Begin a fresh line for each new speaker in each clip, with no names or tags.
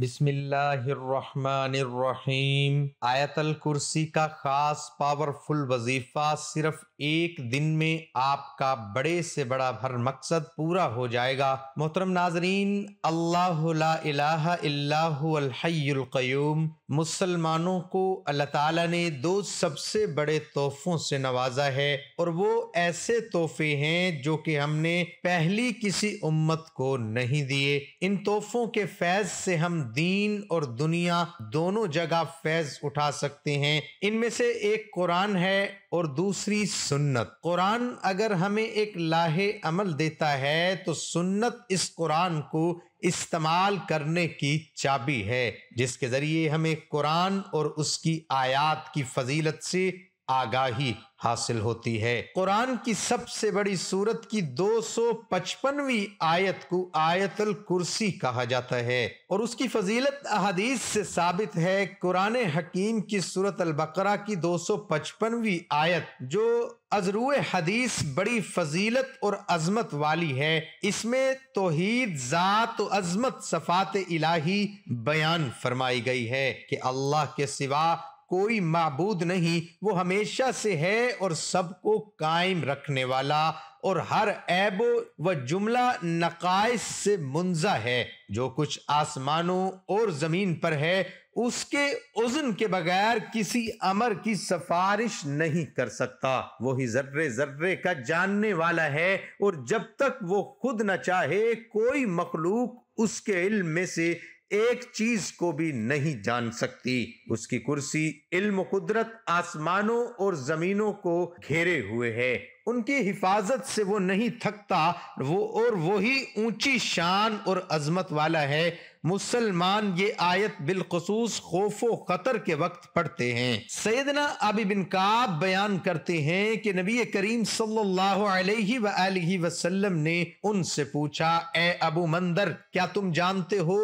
बिस्मिल्लाहिर्रहमानिर्रहीम आयतल कुर्सी का ख़ास पावरफुल वजीफ़ा सिर्फ एक दिन में आपका बड़े से बड़ा भर मकसद पूरा हो जाएगा मोहतरम नाजरीन अल्लाहल्लाम मुसलमानों को अल्लाह ताला ने दो सबसे बड़े तोहफ़ों से नवाजा है और वो ऐसे तोहफे हैं जो कि हमने पहली किसी उम्मत को नहीं दिए इन तोहफ़ों के फैज़ से हम दीन और दुनिया दोनों जगह फैज उठा सकते हैं इनमें से एक कुरान है और दूसरी सुन्नत कुरान अगर हमें एक लाहे अमल देता है तो सुन्नत इस कुरान को इस्तेमाल करने की चाबी है जिसके ज़रिए हमें कुरान और उसकी आयात की फजीलत से आगाही हासिल होती है कुरान की सबसे बड़ी सूरत की 255वीं आयत को आयतल कुर्सी कहा जाता है और उसकी फजीलत अहदीस से साबित है कुरान हकीम की सूरत अल बकरा की 255वीं आयत जो अजरू हदीस बड़ी फजीलत और अजमत वाली है इसमें तोहीद ज़ात अजमत सफ़ात इलाही बयान फरमाई गई है कि अल्लाह के सिवा कोई मबूद नहीं वो हमेशा से है और सबको कायम रखने वाला और हर ऐब व जुमला नकाइस से मुंजा है जो कुछ आसमानों और ज़मीन पर है उसके उजन के बगैर किसी अमर की सिफारिश नहीं कर सकता वही जर्रे जर्रे का जानने वाला है और जब तक वो खुद न चाहे कोई मखलूक उसके इल्म में से एक चीज को भी नहीं जान सकती उसकी कुर्सी इल्म कुदरत आसमानों और जमीनों को घेरे हुए है उनकी हिफाजत से वो नहीं थकता वो और वही ऊंची शान और अजमत वाला है मुसलमान ये आयत बिलखसूस खौफ खतर के वक्त पढ़ते हैं सैदना अबी बिन काब बयान करते हैं कि नबी करीम सल्लल्लाहु अलैहि वसल्लम ने उनसे पूछा ए अबू मंदर क्या तुम जानते हो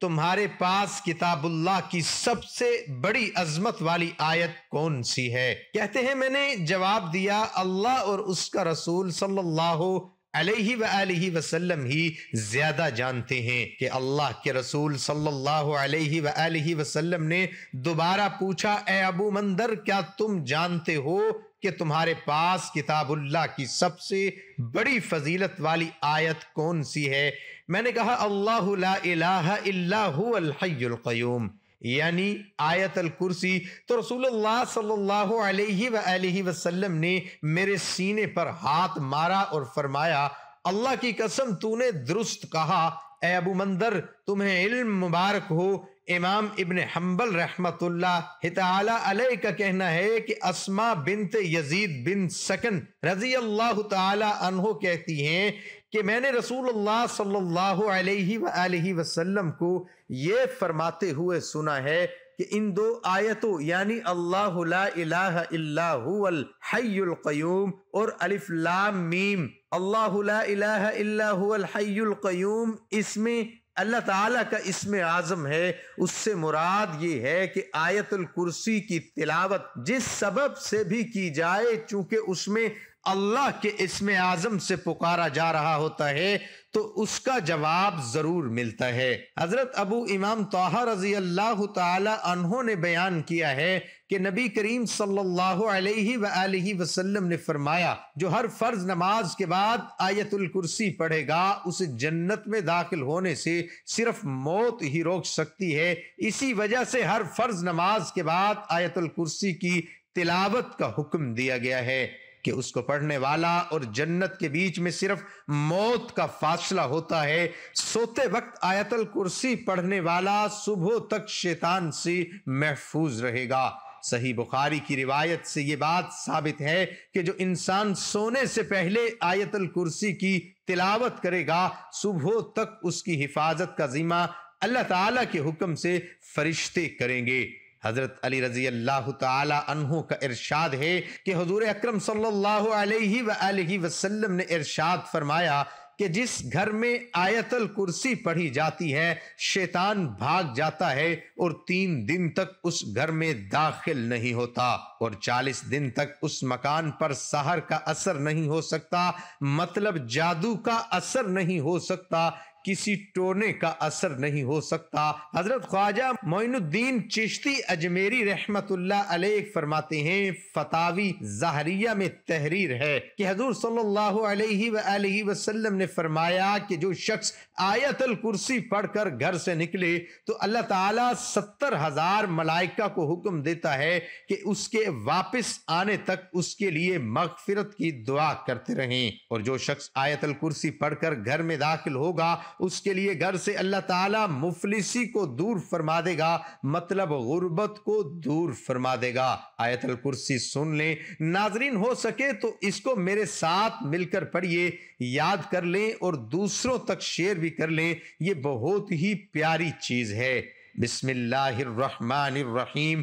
तुम्हारे पास किताबुल्लाह की सबसे बड़ी अजमत वाली आयत कौन सी है कहते हैं मैंने जवाब दिया अल्लाह और उसका रसूल सल्लल्लाहु अलैहि व आलि वसल्लम ही ज़्यादा जानते हैं कि अल्लाह के रसूल सल्लल्लाहु अलैहि व आलि वसल्लम ने दोबारा पूछा ए अबू मंदर क्या तुम जानते हो कि तुम्हारे पास किताबुल्लाह की सबसे बड़ी फजीलत वाली आयत कौन सी है मैंने कहा अल्लाह ला इलाहा इल्ला हुवल हय्युल कयूम यानी आयतल कुर्सी तो रसूलुल्लाह वसल्लम ने मेरे सीने पर हाथ मारा और फरमाया अल्लाह की कसम तूने दुरुस्त कहा ए अबू मंदर तुम्हें इल्म मुबारक हो इमाम इबन हम्बल रहमतुल्ला अलैह का कहना है कि असमा बिनत यजीद बिन सकन रजी अल्लाह तहो कहती हैं कि मैंने सल्लल्लाहु अलैहि वसल्लम को ये फरमाते हुए सुना है कि इन दो आयतों यानी अल्लाह अल्लाहल्लाहल्लाहल्कयूम और अलिफ लाम मीम अल्लाह इसमें अल्लाह ताला का इसमें आज़म है उससे मुराद ये है कि आयतुल कुर्सी की तिलावत जिस सबब से भी की जाए चूंकि उसमें अल्लाह के इसम आजम से पुकारा जा रहा होता है तो उसका जवाब जरूर मिलता है हजरत अबू इमाम तोहर रजी अल्लाह तहों ने बयान किया है कि नबी करीम सल्लल्लाहु वसल्लम ने फरमाया जो हर फर्ज नमाज के बाद आयतुल कुर्सी पढ़ेगा उसे जन्नत में दाखिल होने से सिर्फ मौत ही रोक सकती है इसी वजह से हर फर्ज नमाज के बाद आयतुल कुर्सी की तिलावत का हुक्म दिया गया है कि उसको पढ़ने वाला और जन्नत के बीच में सिर्फ मौत का फासला होता है सोते वक्त आयतल कुर्सी पढ़ने वाला सुबह तक शैतान से महफूज रहेगा सही बुखारी की रिवायत से ये बात साबित है कि जो इंसान सोने से पहले आयतल कुर्सी की तिलावत करेगा सुबह तक उसकी हिफाजत का जिम्मा अल्लाह ताला के हुक्म से फरिश्ते करेंगे हज़रत अली रज़ी अल्लाह तहु का इरशाद है कि हजूर अक्रम सल्लाम ने इरशाद फरमाया कि जिस घर में आयतल कुर्सी पढ़ी जाती है शैतान भाग जाता है और तीन दिन तक उस घर में दाखिल नहीं होता और चालीस दिन तक उस मकान पर सहर का असर नहीं हो सकता मतलब जादू का असर नहीं हो सकता किसी टोने का असर नहीं हो सकता हजरत ख्वाजा मोइनुद्दीन चिश्ती अजमेरी रहमतुल्लाह अलैह फरमाते हैं फतावी जहरिया में तहरीर है कि हजूर सल्लल्लाहु अलैहि अलैहि वसल्लम ने फरमाया कि जो शख्स आयतल कुर्सी पढ़कर घर से निकले तो अल्लाह ताला सत्तर हजार मलाइका को हुक्म देता है कि उसके वापस आने तक उसके लिए मगफिरत की दुआ करते रहें और जो शख्स आयतल कुर्सी पढ़कर घर में दाखिल होगा उसके लिए घर से अल्लाह ताला मुफलिसी को दूर फरमा देगा मतलब गुर्बत को दूर फरमा देगा आयतल कुर्सी सुन लें नाजरीन हो सके तो इसको मेरे साथ मिलकर पढ़िए याद कर लें और दूसरों तक शेयर भी कर लें ये बहुत ही प्यारी चीज़ है बिस्मिल्लाहिर्रहमानिर्रहीम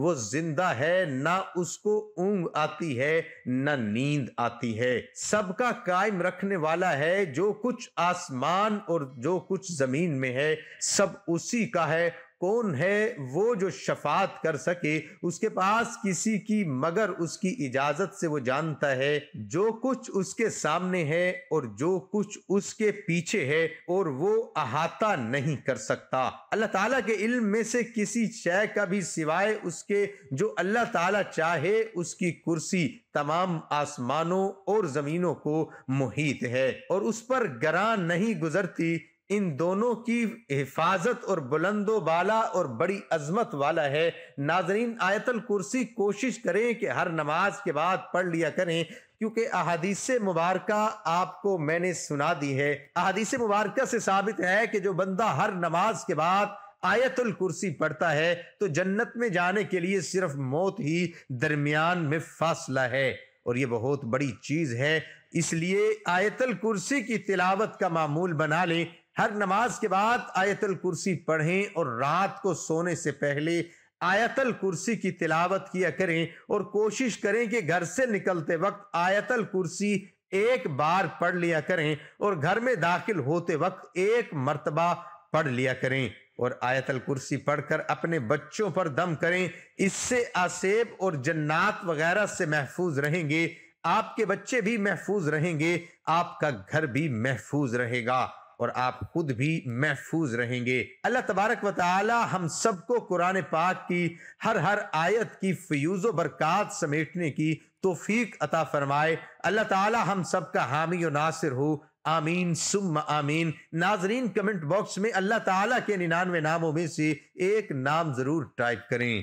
वो जिंदा है ना उसको ऊंग आती है ना नींद आती है सबका कायम रखने वाला है जो कुछ आसमान और जो कुछ जमीन में है सब उसी का है कौन है वो जो शफात कर सके उसके पास किसी की मगर उसकी इजाजत से वो जानता है जो कुछ उसके सामने है और जो कुछ उसके पीछे है और वो अहाता नहीं कर सकता अल्लाह ताला के इल्म में से किसी शय का भी सिवाय उसके कि जो अल्लाह ताला चाहे उसकी कुर्सी तमाम आसमानों और ज़मीनों को मुहित है और उस पर गरा नहीं गुजरती इन दोनों की हिफाजत और बुलंदो बाला और बड़ी अजमत वाला है नाजरीन आयतल कुर्सी कोशिश करें कि हर नमाज के बाद पढ़ लिया करें क्योंकि अहादीस मुबारक आपको मैंने सुना दी है अहादीस मुबारक से साबित है कि जो बंदा हर नमाज के बाद आयतुल कुर्सी पढ़ता है तो जन्नत में जाने के लिए सिर्फ मौत ही दरमियान में फासला है और ये बहुत बड़ी चीज़ है इसलिए आयतल कुर्सी की तिलावत का मामूल बना लें हर नमाज के बाद आयतल कुर्सी पढ़ें और रात को सोने से पहले आयतल कुर्सी की तिलावत किया करें और कोशिश करें कि घर से निकलते वक्त आयतल कुर्सी एक बार पढ़ लिया करें और घर में दाखिल होते वक्त एक मर्तबा पढ़ लिया करें और आयतल कुर्सी पढ़कर अपने बच्चों पर दम करें इससे आसेब और जन्नात वगैरह से महफूज रहेंगे आपके बच्चे भी महफूज रहेंगे आपका घर भी महफूज रहेगा और आप खुद भी महफूज रहेंगे अल्लाह तबारक वाली हम सबको कुरान पाक की हर हर आयत की फ्यूज़ बरक़ात समेटने की तोफीक अता फ़रमाए अल्लाह ताली हम सब का हामी नासिर हो आमीन सुम आमीन नाजरीन कमेंट बॉक्स में अल्लाह ताला के निन्यानवे नामों में से एक नाम जरूर टाइप करें